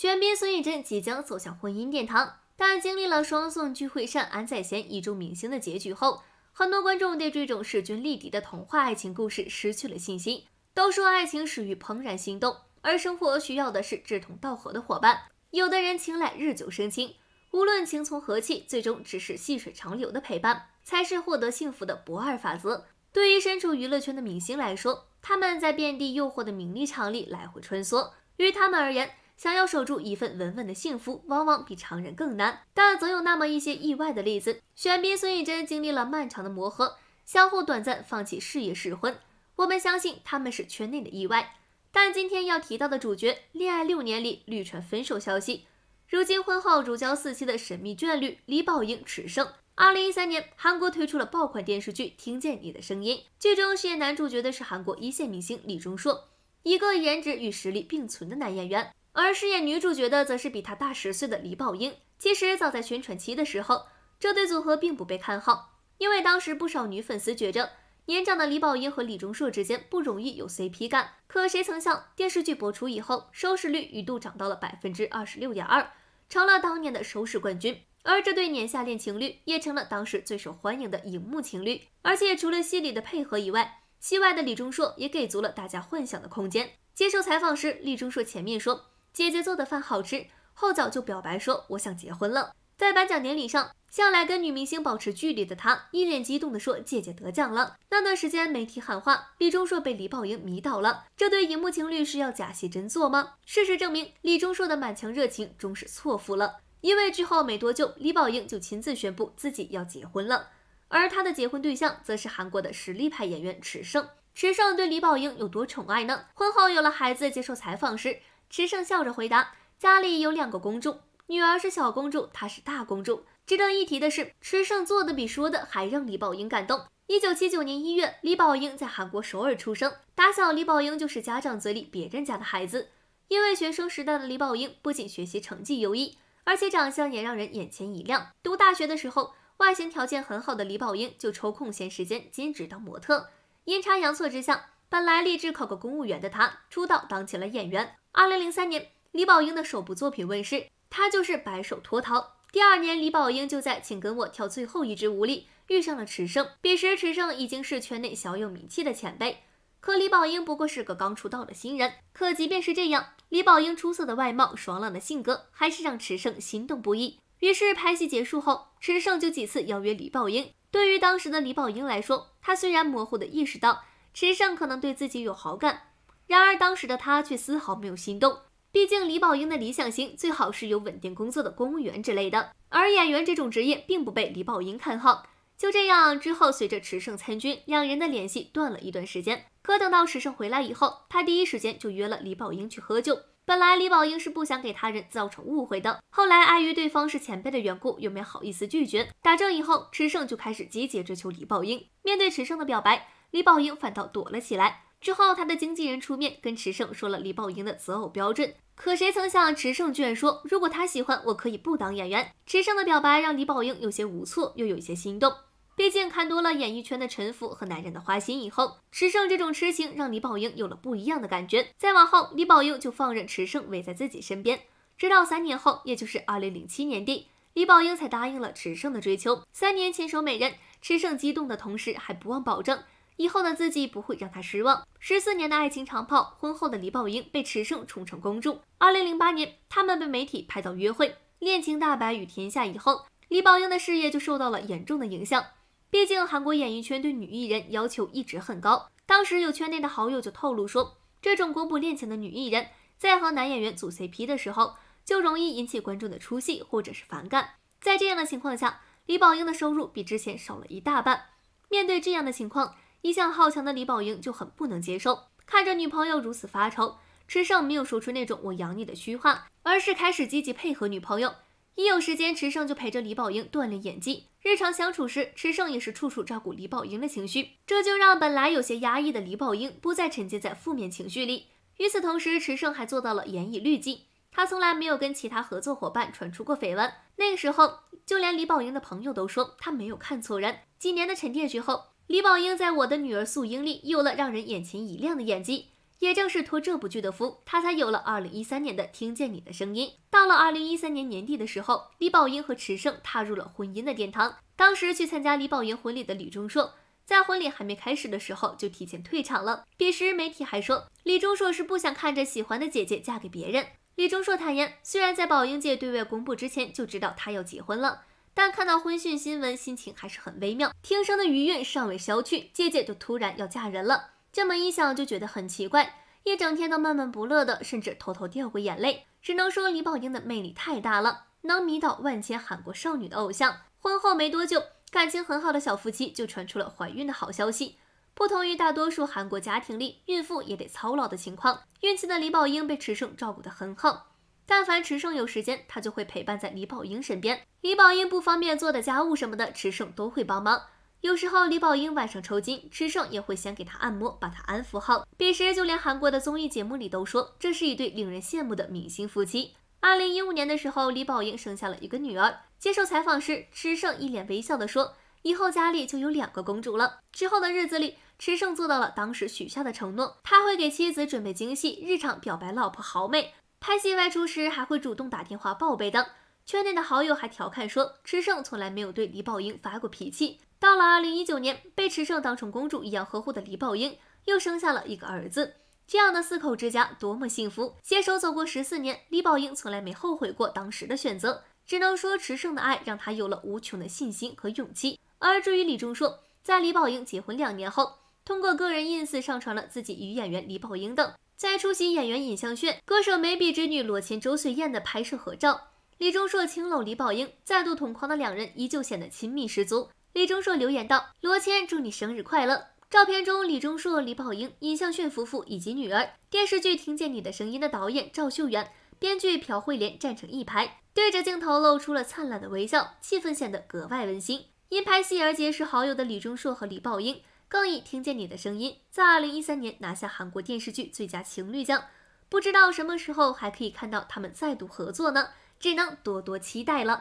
玄彬孙艺珍即将走向婚姻殿堂，但经历了双宋聚会扇安在贤一众明星的结局后，很多观众对这种势均力敌的童话爱情故事失去了信心。都说爱情始于怦然心动，而生活需要的是志同道合的伙伴。有的人青睐日久生情，无论情从何起，最终只是细水长流的陪伴，才是获得幸福的不二法则。对于身处娱乐圈的明星来说，他们在遍地诱惑的名利场里来回穿梭，于他们而言。想要守住一份稳稳的幸福，往往比常人更难。但总有那么一些意外的例子，玄彬孙艺珍经历了漫长的磨合，相互短暂放弃事业试婚。我们相信他们是圈内的意外。但今天要提到的主角，恋爱六年里屡传分手消息，如今婚后如胶似漆的神秘眷侣李宝英池剩。二零一三年，韩国推出了爆款电视剧《听见你的声音》，剧中饰演男主角的是韩国一线明星李钟硕，一个颜值与实力并存的男演员。而饰演女主角的则是比她大十岁的李宝英。其实早在宣传期的时候，这对组合并不被看好，因为当时不少女粉丝觉着年长的李宝英和李钟硕之间不容易有 CP 感。可谁曾想，电视剧播出以后，收视率一度涨到了百分之二十六点二，成了当年的收视冠军。而这对年下恋情侣也成了当时最受欢迎的荧幕情侣。而且除了戏里的配合以外，戏外的李钟硕也给足了大家幻想的空间。接受采访时，李钟硕前面说。姐姐做的饭好吃，后脚就表白说我想结婚了。在颁奖典礼上，向来跟女明星保持距离的他，一脸激动地说：“姐姐得奖了。”那段时间，媒体喊话李钟硕被李宝英迷倒了，这对荧幕情侣是要假戏真做吗？事实证明，李钟硕的满腔热情终是错付了，因为之后没多久，李宝英就亲自宣布自己要结婚了，而她的结婚对象则是韩国的实力派演员池胜。池胜对李宝英有多宠爱呢？婚后有了孩子，接受采访时。池胜笑着回答：“家里有两个公主，女儿是小公主，她是大公主。”值得一提的是，池胜做的比说的还让李宝英感动。一九七九年一月，李宝英在韩国首尔出生。打小，李宝英就是家长嘴里别人家的孩子。因为学生时代的李宝英不仅学习成绩优异，而且长相也让人眼前一亮。读大学的时候，外形条件很好的李宝英就抽空闲时间兼职当模特。阴差阳错之下，本来立志考个公务员的她，出道当起了演员。二零零三年，李宝英的首部作品问世，她就是《白手脱逃》。第二年，李宝英就在《请跟我跳》最后一支舞里遇上了池胜。彼时，池胜已经是圈内小有名气的前辈，可李宝英不过是个刚出道的新人。可即便是这样，李宝英出色的外貌、爽朗的性格，还是让池胜心动不已。于是，拍戏结束后，池胜就几次邀约李宝英。对于当时的李宝英来说，她虽然模糊的意识到池胜可能对自己有好感。然而当时的他却丝毫没有心动，毕竟李宝英的理想型最好是有稳定工作的公务员之类的，而演员这种职业并不被李宝英看好。就这样，之后随着池胜参军，两人的联系断了一段时间。可等到池胜回来以后，他第一时间就约了李宝英去喝酒。本来李宝英是不想给他人造成误会的，后来碍于对方是前辈的缘故，又没好意思拒绝。打正以后，池胜就开始积极追求李宝英。面对池胜的表白，李宝英反倒躲了起来。之后，他的经纪人出面跟池胜说了李宝英的择偶标准，可谁曾想池胜居然说如果他喜欢，我可以不当演员。池胜的表白让李宝英有些无措，又有些心动。毕竟看多了演艺圈的沉浮和男人的花心以后，池胜这种痴情让李宝英有了不一样的感觉。再往后，李宝英就放任池胜围在自己身边，直到三年后，也就是二零零七年底，李宝英才答应了池胜的追求。三年牵手美人，池胜激动的同时还不忘保证。以后的自己不会让他失望。十四年的爱情长跑，婚后的李宝英被池胜宠成公主。二零零八年，他们被媒体拍到约会，恋情大白于天下以后，李宝英的事业就受到了严重的影响。毕竟韩国演艺圈对女艺人要求一直很高。当时有圈内的好友就透露说，这种公布恋情的女艺人，在和男演员组 CP 的时候，就容易引起观众的出戏或者是反感。在这样的情况下，李宝英的收入比之前少了一大半。面对这样的情况，一向好强的李宝英就很不能接受，看着女朋友如此发愁，池胜没有说出那种我养你的虚话，而是开始积极配合女朋友。一有时间，池胜就陪着李宝英锻炼演技。日常相处时，池胜也是处处照顾李宝英的情绪，这就让本来有些压抑的李宝英不再沉浸在负面情绪里。与此同时，池胜还做到了严以律己，他从来没有跟其他合作伙伴传出过绯闻。那个时候，就连李宝英的朋友都说他没有看错人。几年的沉淀之后。李宝英在我的女儿素英里有了让人眼前一亮的演技，也正是托这部剧的福，她才有了2013年的听见你的声音。到了2013年年底的时候，李宝英和池胜踏入了婚姻的殿堂。当时去参加李宝英婚礼的李钟硕，在婚礼还没开始的时候就提前退场了。彼时媒体还说李钟硕是不想看着喜欢的姐姐嫁给别人。李钟硕坦言，虽然在宝英界对外公布之前就知道她要结婚了。但看到婚讯新闻，心情还是很微妙，听声的余韵尚未消去，姐姐就突然要嫁人了，这么一想就觉得很奇怪，一整天都闷闷不乐的，甚至偷偷掉过眼泪，只能说李宝英的魅力太大了，能迷倒万千韩国少女的偶像。婚后没多久，感情很好的小夫妻就传出了怀孕的好消息，不同于大多数韩国家庭里孕妇也得操劳的情况，孕期的李宝英被池胜照顾得很好。但凡池胜有时间，他就会陪伴在李宝英身边。李宝英不方便做的家务什么的，池胜都会帮忙。有时候李宝英晚上抽筋，池胜也会先给她按摩，把她安抚好。彼时，就连韩国的综艺节目里都说，这是一对令人羡慕的明星夫妻。二零一五年的时候，李宝英生下了一个女儿。接受采访时，池胜一脸微笑的说：“以后家里就有两个公主了。”之后的日子里，池胜做到了当时许下的承诺，他会给妻子准备惊喜，日常表白老婆好美。拍戏外出时还会主动打电话报备的，圈内的好友还调侃说，池胜从来没有对李宝英发过脾气。到了二零一九年，被池胜当成公主一样呵护的李宝英又生下了一个儿子，这样的四口之家多么幸福！携手走过十四年，李宝英从来没后悔过当时的选择，只能说池胜的爱让她有了无穷的信心和勇气。而至于李钟硕，在李宝英结婚两年后，通过个人 ins 上传了自己与演员李宝英的。在出席演员尹相炫、歌手眉笔之女罗茜周岁宴的拍摄合照，李钟硕轻搂李宝英，再度同框的两人依旧显得亲密十足。李钟硕留言道：“罗茜，祝你生日快乐。”照片中，李钟硕、李宝英、尹相炫夫妇以及女儿电视剧《听见你的声音》的导演赵秀元、编剧朴慧莲站成一排，对着镜头露出了灿烂的微笑，气氛显得格外温馨。因拍戏而结识好友的李钟硕和李宝英。更易听见你的声音，在二零一三年拿下韩国电视剧最佳情侣奖，不知道什么时候还可以看到他们再度合作呢？只能多多期待了。